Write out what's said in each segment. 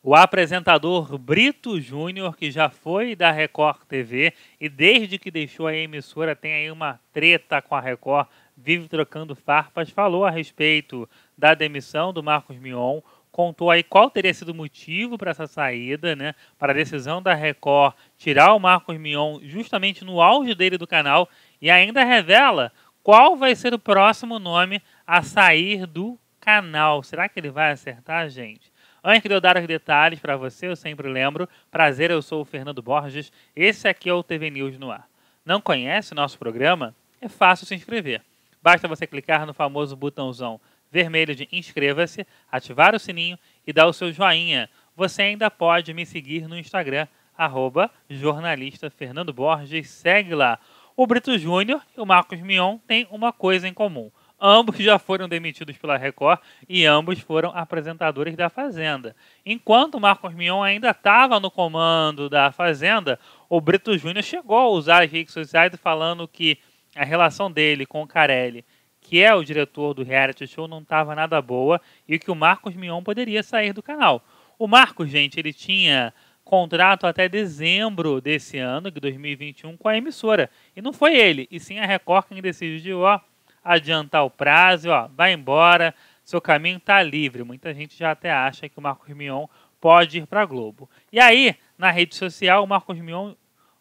O apresentador Brito Júnior, que já foi da Record TV e desde que deixou a emissora tem aí uma treta com a Record, vive trocando farpas, falou a respeito da demissão do Marcos Mion, contou aí qual teria sido o motivo para essa saída, né, para a decisão da Record tirar o Marcos Mion justamente no auge dele do canal e ainda revela qual vai ser o próximo nome a sair do canal. Será que ele vai acertar, gente? Antes de eu dar os detalhes para você, eu sempre lembro. Prazer, eu sou o Fernando Borges. Esse aqui é o TV News no ar. Não conhece nosso programa? É fácil se inscrever. Basta você clicar no famoso botãozão vermelho de inscreva-se, ativar o sininho e dar o seu joinha. Você ainda pode me seguir no Instagram, arroba jornalista Fernando Borges. Segue lá. O Brito Júnior e o Marcos Mion têm uma coisa em comum. Ambos já foram demitidos pela Record e ambos foram apresentadores da Fazenda. Enquanto Marcos Mion ainda estava no comando da Fazenda, o Brito Júnior chegou a usar as redes sociais falando que a relação dele com o Carelli, que é o diretor do reality show, não estava nada boa e que o Marcos Mion poderia sair do canal. O Marcos, gente, ele tinha contrato até dezembro desse ano, de 2021, com a emissora. E não foi ele, e sim a Record quem decidiu, ó, oh, adiantar o prazo, ó, vai embora, seu caminho está livre. Muita gente já até acha que o Marcos Mion pode ir para Globo. E aí, na rede social, o Marcos Mion,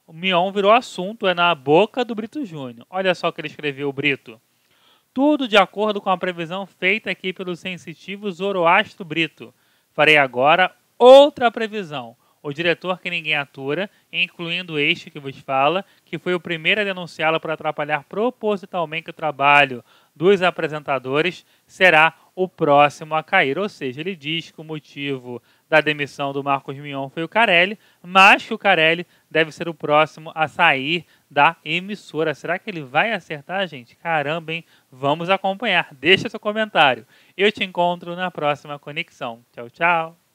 o Mion virou assunto, é na boca do Brito Júnior. Olha só o que ele escreveu, o Brito. Tudo de acordo com a previsão feita aqui pelo sensitivo Zoroastro Brito. Farei agora outra previsão o diretor que ninguém atura, incluindo este que vos fala, que foi o primeiro a denunciá-la por atrapalhar propositalmente o trabalho dos apresentadores, será o próximo a cair. Ou seja, ele diz que o motivo da demissão do Marcos Mion foi o Carelli, mas que o Carelli deve ser o próximo a sair da emissora. Será que ele vai acertar, gente? Caramba, hein? Vamos acompanhar. Deixa seu comentário. Eu te encontro na próxima conexão. Tchau, tchau.